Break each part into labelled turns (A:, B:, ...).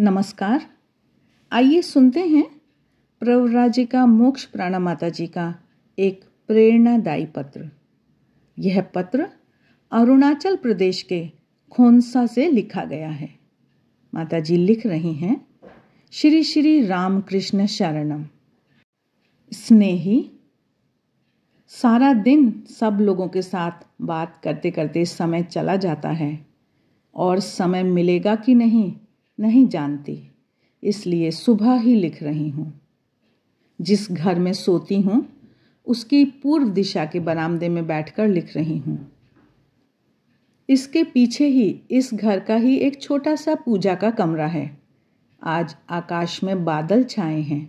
A: नमस्कार आइए सुनते हैं प्रवराजिका मोक्ष प्राणा माता जी का एक प्रेरणादायी पत्र यह पत्र अरुणाचल प्रदेश के खोनसा से लिखा गया है माता जी लिख रही हैं श्री श्री रामकृष्ण शरणम स्नेही सारा दिन सब लोगों के साथ बात करते करते समय चला जाता है और समय मिलेगा कि नहीं नहीं जानती इसलिए सुबह ही लिख रही हूँ जिस घर में सोती हूँ उसकी पूर्व दिशा के बरामदे में बैठकर लिख रही हूँ इसके पीछे ही इस घर का ही एक छोटा सा पूजा का कमरा है आज आकाश में बादल छाए हैं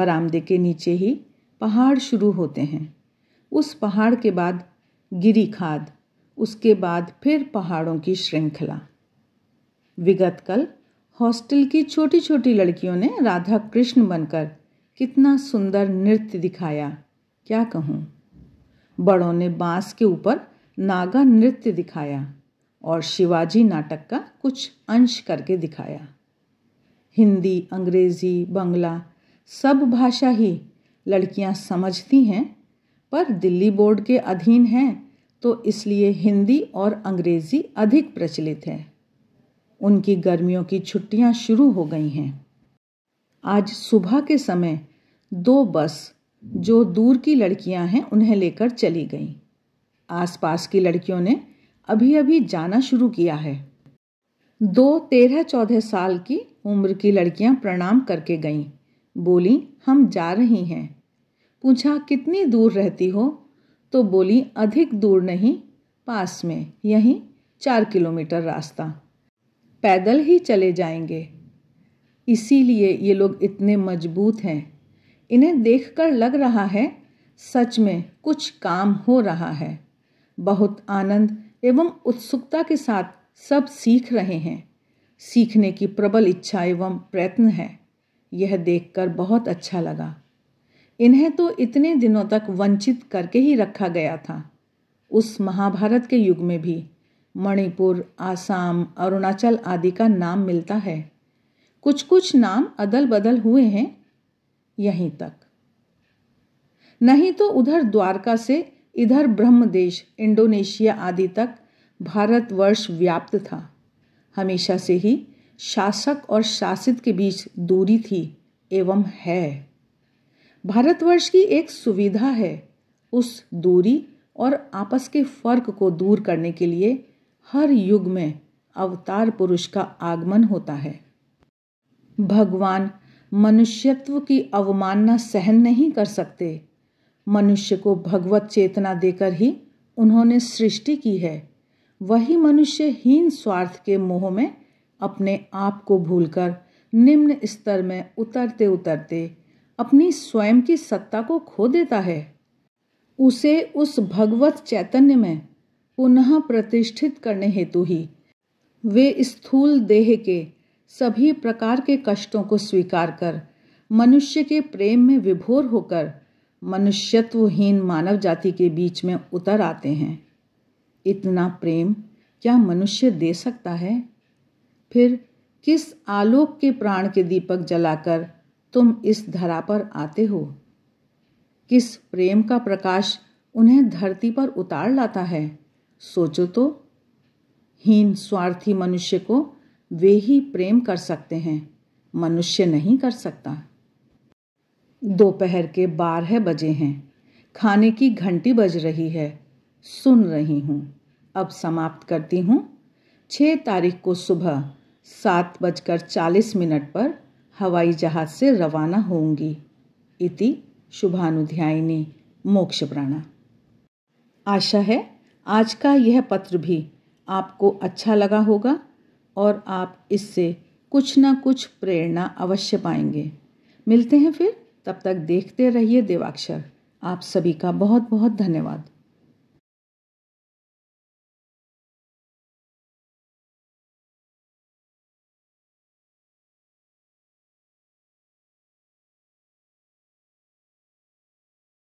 A: बरामदे के नीचे ही पहाड़ शुरू होते हैं उस पहाड़ के बाद गिरी खाद उसके बाद फिर पहाड़ों की श्रृंखला विगत कल हॉस्टल की छोटी छोटी लड़कियों ने राधा कृष्ण बनकर कितना सुंदर नृत्य दिखाया क्या कहूँ बड़ों ने बांस के ऊपर नागा नृत्य दिखाया और शिवाजी नाटक का कुछ अंश करके दिखाया हिंदी अंग्रेजी बंगला सब भाषा ही लड़कियां समझती हैं पर दिल्ली बोर्ड के अधीन हैं तो इसलिए हिंदी और अंग्रेजी अधिक प्रचलित है उनकी गर्मियों की छुट्टियां शुरू हो गई हैं आज सुबह के समय दो बस जो दूर की लड़कियां हैं उन्हें लेकर चली गईं आसपास की लड़कियों ने अभी अभी जाना शुरू किया है दो तेरह चौदह साल की उम्र की लड़कियां प्रणाम करके गईं बोली हम जा रही हैं पूछा कितनी दूर रहती हो तो बोली अधिक दूर नहीं पास में यहीं चार किलोमीटर रास्ता पैदल ही चले जाएंगे इसीलिए ये लोग इतने मजबूत हैं इन्हें देखकर लग रहा है सच में कुछ काम हो रहा है बहुत आनंद एवं उत्सुकता के साथ सब सीख रहे हैं सीखने की प्रबल इच्छा एवं प्रयत्न है यह देखकर बहुत अच्छा लगा इन्हें तो इतने दिनों तक वंचित करके ही रखा गया था उस महाभारत के युग में भी मणिपुर आसाम अरुणाचल आदि का नाम मिलता है कुछ कुछ नाम अदल बदल हुए हैं यहीं तक नहीं तो उधर द्वारका से इधर ब्रह्मदेश इंडोनेशिया आदि तक भारतवर्ष व्याप्त था हमेशा से ही शासक और शासित के बीच दूरी थी एवं है भारतवर्ष की एक सुविधा है उस दूरी और आपस के फर्क को दूर करने के लिए हर युग में अवतार पुरुष का आगमन होता है भगवान मनुष्यत्व की अवमानना सहन नहीं कर सकते मनुष्य को भगवत चेतना देकर ही उन्होंने सृष्टि की है वही मनुष्य हीन स्वार्थ के मोह में अपने आप को भूलकर निम्न स्तर में उतरते उतरते अपनी स्वयं की सत्ता को खो देता है उसे उस भगवत चैतन्य में पुनः प्रतिष्ठित करने हेतु ही वे स्थूल देह के सभी प्रकार के कष्टों को स्वीकार कर मनुष्य के प्रेम में विभोर होकर मनुष्यत्वहीन मानव जाति के बीच में उतर आते हैं इतना प्रेम क्या मनुष्य दे सकता है फिर किस आलोक के प्राण के दीपक जलाकर तुम इस धरा पर आते हो किस प्रेम का प्रकाश उन्हें धरती पर उतार लाता है सोचो तो हीन स्वार्थी मनुष्य को वे ही प्रेम कर सकते हैं मनुष्य नहीं कर सकता दोपहर के बारह है बजे हैं खाने की घंटी बज रही है सुन रही हूँ अब समाप्त करती हूँ छः तारीख को सुबह सात बजकर चालीस मिनट पर हवाई जहाज से रवाना होंगी इति शुभानुध्यायिनी मोक्ष प्राणा आशा है आज का यह पत्र भी आपको अच्छा लगा होगा और आप इससे कुछ ना कुछ प्रेरणा अवश्य पाएंगे मिलते हैं फिर तब तक देखते रहिए देवाक्षर आप सभी का बहुत बहुत धन्यवाद